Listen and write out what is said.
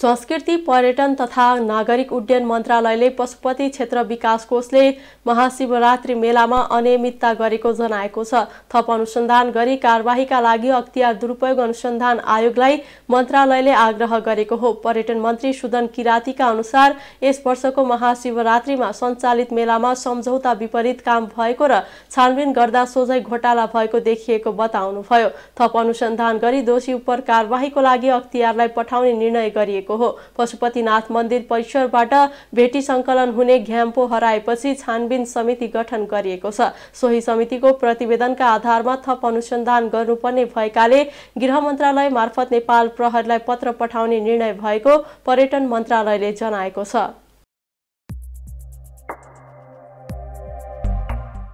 संस्कृति पर्यटन तथा नागरिक उड्डयन मन्त्रालयले पशुपति क्षेत्र विकास कोषले महाशिवरात्रि मेलामा अनियमितता गरेको जनाएको छ थप अनुसन्धान गरी कारवाहीका लागि अख्तियार दुरुपयोग अनुसन्धान आयोगलाई मन्त्रालयले आग्रह गरेको हो पर्यटन मन्त्री सुदन किरातीका अनुसार यस वर्षको महाशिवरात्रिमा सञ्चालित मेलामा सम्झौता विपरीत काम भएको र छानबिन गर्दा सोझै घोटाला भएको देखिएको बताउनुभयो थप अनुसन्धान गरी दोषी उप कारवाहीको लागि अख्तियारलाई पठाउने निर्णय गरिएको गरिएको हो पशुपतिनाथ मन्दिर परिसरबाट भेटी सङ्कलन हुने घ्याम्पो हराएपछि छानबिन समिति गठन गरिएको छ सोही समितिको प्रतिवेदनका आधारमा थप अनुसन्धान गर्नुपर्ने भएकाले गृह मन्त्रालय मार्फत नेपाल प्रहरीलाई पत्र पठाउने निर्णय भएको पर्यटन मन्त्रालयले जनाएको छ